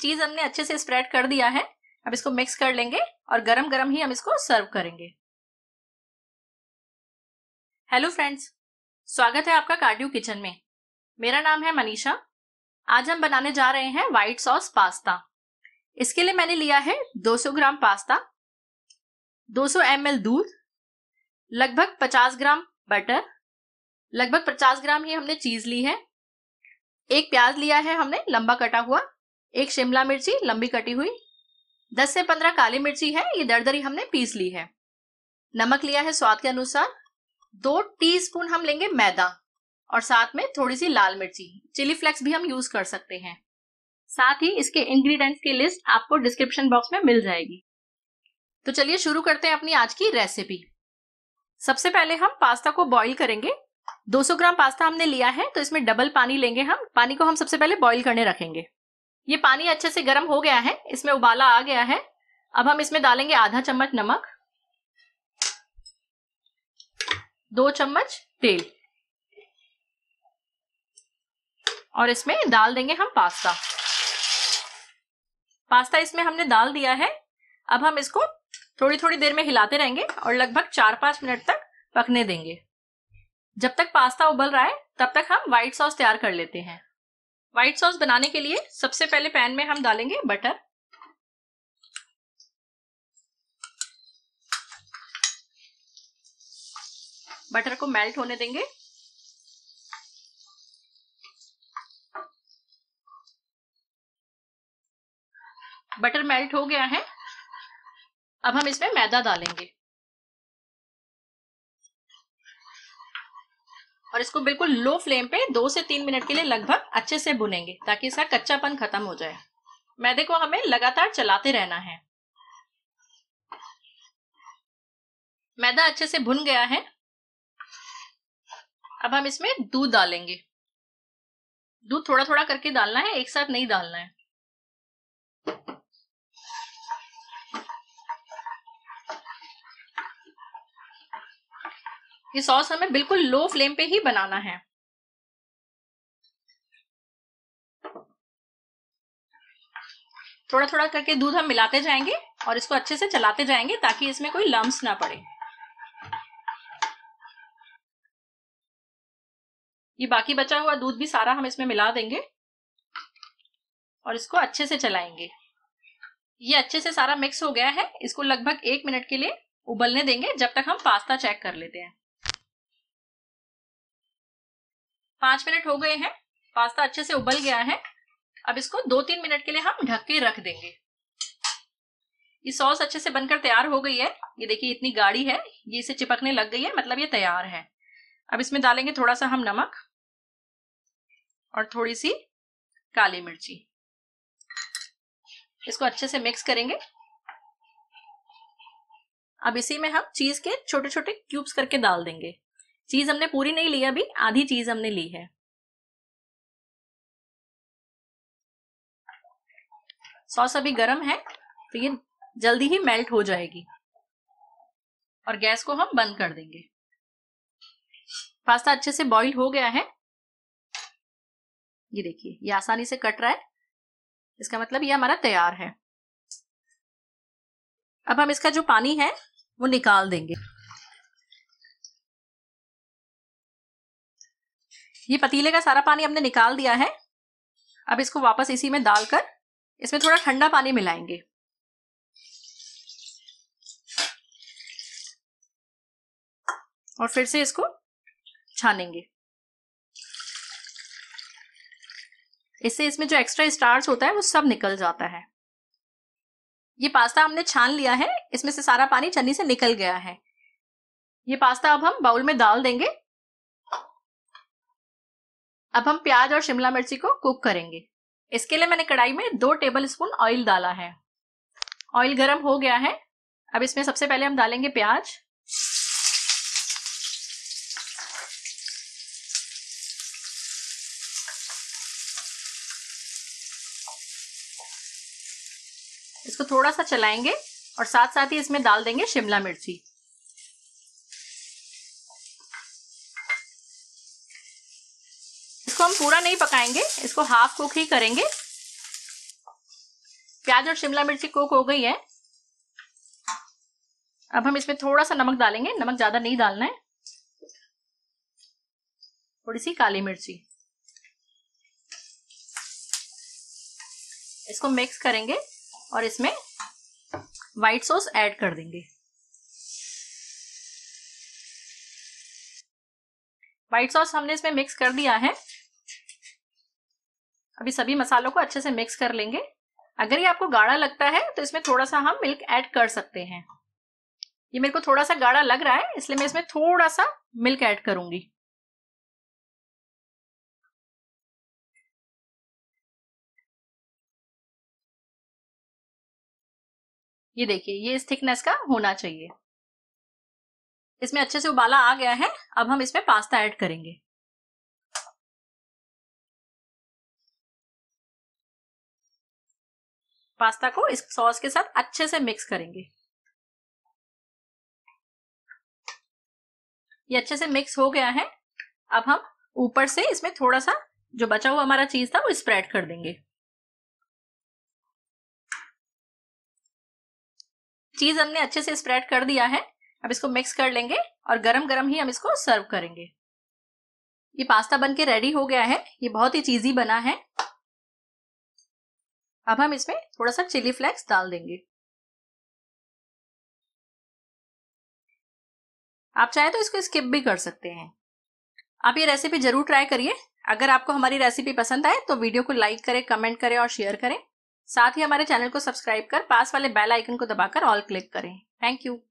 चीज हमने अच्छे से स्प्रेड कर दिया है अब इसको मिक्स कर लेंगे और गरम गरम ही हम इसको सर्व करेंगे हेलो फ्रेंड्स स्वागत है आपका कार्डियो किचन में मेरा नाम है मनीषा आज हम बनाने जा रहे हैं व्हाइट सॉस पास्ता इसके लिए मैंने लिया है 200 ग्राम पास्ता 200 सौ दूध लगभग 50 ग्राम बटर लगभग 50 ग्राम ही हमने चीज ली है एक प्याज लिया है हमने लंबा कटा हुआ एक शिमला मिर्ची लंबी कटी हुई दस से पंद्रह काली मिर्ची है ये दरदरी हमने पीस ली है नमक लिया है स्वाद के अनुसार दो टीस्पून हम लेंगे मैदा और साथ में थोड़ी सी लाल मिर्ची चिली फ्लेक्स भी हम यूज कर सकते हैं साथ ही इसके इंग्रेडिएंट्स की लिस्ट आपको डिस्क्रिप्शन बॉक्स में मिल जाएगी तो चलिए शुरू करते हैं अपनी आज की रेसिपी सबसे पहले हम पास्ता को बॉईल करेंगे 200 ग्राम पास्ता हमने लिया है तो इसमें डबल पानी लेंगे हम पानी को हम सबसे पहले बॉईल करने रखेंगे ये पानी अच्छे से गर्म हो गया है इसमें उबाला आ गया है अब हम इसमें डालेंगे आधा चम्मच नमक दो चम्मच तेल और इसमें डाल देंगे हम पास्ता पास्ता इसमें हमने डाल दिया है अब हम इसको थोड़ी थोड़ी देर में हिलाते रहेंगे और लगभग चार पांच मिनट तक पकने देंगे जब तक पास्ता उबल रहा है तब तक हम व्हाइट सॉस तैयार कर लेते हैं व्हाइट सॉस बनाने के लिए सबसे पहले पैन में हम डालेंगे बटर बटर को मेल्ट होने देंगे बटर मेल्ट हो गया है अब हम इसमें मैदा डालेंगे और इसको बिल्कुल लो फ्लेम पे दो से तीन मिनट के लिए लगभग अच्छे से भुनेंगे ताकि इसका कच्चापन खत्म हो जाए मैदे को हमें लगातार चलाते रहना है मैदा अच्छे से भुन गया है अब हम इसमें दूध डालेंगे दूध थोड़ा थोड़ा करके डालना है एक साथ नहीं डालना है ये सॉस हमें बिल्कुल लो फ्लेम पे ही बनाना है थोड़ा थोड़ा करके दूध हम मिलाते जाएंगे और इसको अच्छे से चलाते जाएंगे ताकि इसमें कोई लम्स ना पड़े ये बाकी बचा हुआ दूध भी सारा हम इसमें मिला देंगे और इसको अच्छे से चलाएंगे ये अच्छे से सारा मिक्स हो गया है इसको लगभग एक मिनट के लिए उबलने देंगे जब तक हम पास्ता चेक कर लेते हैं पांच मिनट हो गए हैं पास्ता अच्छे से उबल गया है अब इसको दो तीन मिनट के लिए हम ढक के रख देंगे ये सॉस अच्छे से बनकर तैयार हो गई है ये देखिए इतनी गाढ़ी है ये इसे चिपकने लग गई है मतलब ये तैयार है अब इसमें डालेंगे थोड़ा सा हम नमक और थोड़ी सी काली मिर्ची इसको अच्छे से मिक्स करेंगे अब इसी में हम चीज के छोटे छोटे क्यूब्स करके डाल देंगे चीज हमने पूरी नहीं ली अभी आधी चीज हमने ली है सॉस अभी गर्म है तो ये जल्दी ही मेल्ट हो जाएगी और गैस को हम बंद कर देंगे पास्ता अच्छे से बॉईल हो गया है ये देखिए ये आसानी से कट रहा है इसका मतलब ये हमारा तैयार है अब हम इसका जो पानी है वो निकाल देंगे ये पतीले का सारा पानी हमने निकाल दिया है अब इसको वापस इसी में डालकर इसमें थोड़ा ठंडा पानी मिलाएंगे और फिर से इसको छानेंगे इससे इसमें जो एक्स्ट्रा स्टार्च होता है वो सब निकल जाता है ये पास्ता हमने छान लिया है इसमें से सारा पानी चन्नी से निकल गया है ये पास्ता अब हम बाउल में डाल देंगे अब हम प्याज और शिमला मिर्ची को कुक करेंगे इसके लिए मैंने कढ़ाई में दो टेबल स्पून ऑयल डाला है ऑयल गर्म हो गया है अब इसमें सबसे पहले हम डालेंगे प्याज इसको थोड़ा सा चलाएंगे और साथ साथ ही इसमें डाल देंगे शिमला मिर्ची इसको हम पूरा नहीं पकाएंगे इसको हाफ कुक ही करेंगे प्याज और शिमला मिर्ची कुक हो गई है अब हम इसमें थोड़ा सा नमक डालेंगे नमक ज्यादा नहीं डालना है थोड़ी सी काली मिर्ची इसको मिक्स करेंगे और इसमें व्हाइट सॉस ऐड कर देंगे व्हाइट सॉस हमने इसमें मिक्स कर दिया है अभी सभी मसालों को अच्छे से मिक्स कर लेंगे अगर ये आपको गाढ़ा लगता है तो इसमें थोड़ा सा हम मिल्क ऐड कर सकते हैं ये मेरे को थोड़ा सा गाढ़ा लग रहा है इसलिए मैं इसमें थोड़ा सा मिल्क ऐड करूंगी ये देखिए ये इस थिकनेस का होना चाहिए इसमें अच्छे से उबाला आ गया है अब हम इसमें पास्ता ऐड करेंगे पास्ता को इस सॉस के साथ अच्छे से मिक्स करेंगे ये अच्छे से मिक्स हो गया है अब हम ऊपर से इसमें थोड़ा सा जो बचा हुआ हमारा चीज था वो स्प्रेड कर देंगे चीज हमने अच्छे से स्प्रेड कर दिया है अब इसको मिक्स कर लेंगे और गरम गरम ही हम इसको सर्व करेंगे ये पास्ता बन के रेडी हो गया है ये बहुत ही चीजी बना है अब हम इसमें थोड़ा सा चिली फ्लेक्स डाल देंगे आप चाहे तो इसको स्किप भी कर सकते हैं आप ये रेसिपी जरूर ट्राई करिए अगर आपको हमारी रेसिपी पसंद आए तो वीडियो को लाइक करें कमेंट करें और शेयर करें साथ ही हमारे चैनल को सब्सक्राइब कर पास वाले बेल आइकन को दबाकर ऑल क्लिक करें थैंक यू